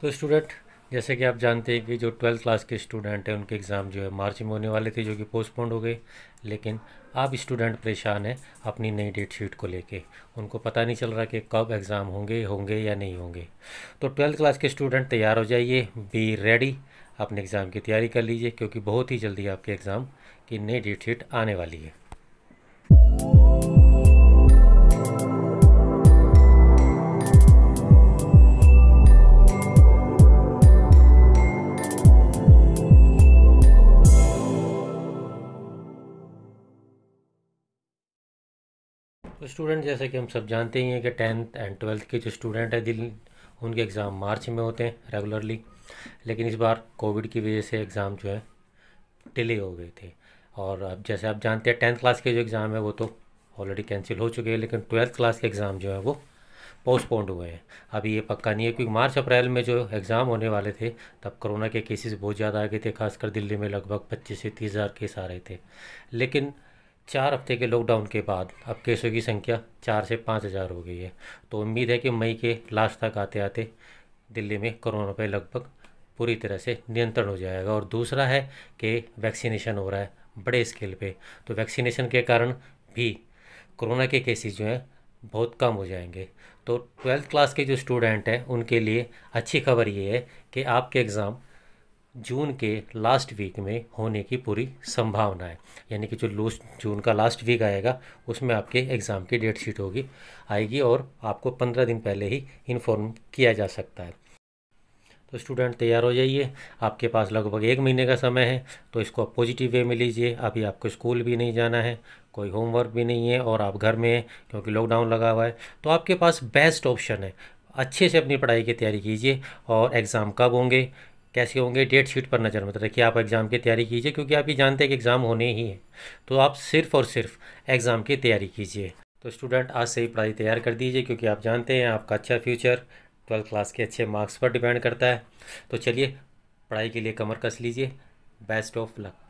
तो स्टूडेंट जैसे कि आप जानते हैं कि जो ट्वेल्थ क्लास के स्टूडेंट हैं उनके एग्ज़ाम जो है मार्च में होने वाले थे जो कि पोस्टपोन हो गए लेकिन अब स्टूडेंट परेशान है अपनी नई डेट शीट को लेके उनको पता नहीं चल रहा कि कब एग्ज़ाम होंगे होंगे या नहीं होंगे तो ट्वेल्थ क्लास के स्टूडेंट तैयार हो जाइए बी रेडी अपने एग्ज़ाम की तैयारी कर लीजिए क्योंकि बहुत ही जल्दी आपके एग्ज़ाम की नई डेट शीट आने वाली है तो स्टूडेंट जैसे कि हम सब जानते ही हैं कि टेंथ एंड ट्वेल्थ के जो स्टूडेंट हैं दिल्ली उनके एग्ज़ाम मार्च में होते हैं रेगुलरली लेकिन इस बार कोविड की वजह से एग्ज़ाम जो है डिले हो गए थे और अब जैसे आप जानते हैं टेंथ क्लास के जो एग्ज़ाम है वो तो ऑलरेडी कैंसिल हो चुके हैं लेकिन ट्वेल्थ क्लास के एग्ज़ाम जो है वो पोस्टपोन्ड हुए हैं अभी ये पक्का नहीं है क्योंकि मार्च अप्रैल में जो एग्ज़ाम होने वाले थे तब कोरोना के केसेस बहुत ज़्यादा आ गए थे खासकर दिल्ली में लगभग पच्चीस से तीस हज़ार केस आ रहे थे लेकिन चार हफ्ते के लॉकडाउन के बाद अब केसों की संख्या चार से पाँच हज़ार हो गई है तो उम्मीद है कि मई के लास्ट तक आते आते दिल्ली में कोरोना पर लगभग पूरी तरह से नियंत्रण हो जाएगा और दूसरा है कि वैक्सीनेशन हो रहा है बड़े स्केल पे तो वैक्सीनेशन के कारण भी कोरोना के केसेस जो हैं बहुत कम हो जाएंगे तो ट्वेल्थ क्लास के जो स्टूडेंट हैं उनके लिए अच्छी खबर ये है कि आपके एग्ज़ाम जून के लास्ट वीक में होने की पूरी संभावना है यानी कि जो लोस्ट जून का लास्ट वीक आएगा उसमें आपके एग्ज़ाम की डेट शीट होगी आएगी और आपको पंद्रह दिन पहले ही इन्फॉर्म किया जा सकता है तो स्टूडेंट तैयार हो जाइए आपके पास लगभग एक महीने का समय है तो इसको आप पॉजिटिव वे में लीजिए अभी आपको स्कूल भी नहीं जाना है कोई होमवर्क भी नहीं है और आप घर में हैं क्योंकि लॉकडाउन लगा हुआ है तो आपके पास बेस्ट ऑप्शन है अच्छे से अपनी पढ़ाई की तैयारी कीजिए और एग्ज़ाम कब होंगे कैसे होंगे डेट शीट पर नज़र मत रखिए आप एग्ज़ाम की तैयारी कीजिए क्योंकि आप ये जानते हैं कि एग्ज़ाम होने ही है तो आप सिर्फ़ और सिर्फ एग्ज़ाम की तैयारी कीजिए तो स्टूडेंट आज से ही पढ़ाई तैयार कर दीजिए क्योंकि आप जानते हैं आपका अच्छा फ्यूचर ट्वेल्थ क्लास के अच्छे मार्क्स पर डिपेंड करता है तो चलिए पढ़ाई के लिए कमर कस लीजिए बेस्ट ऑफ लक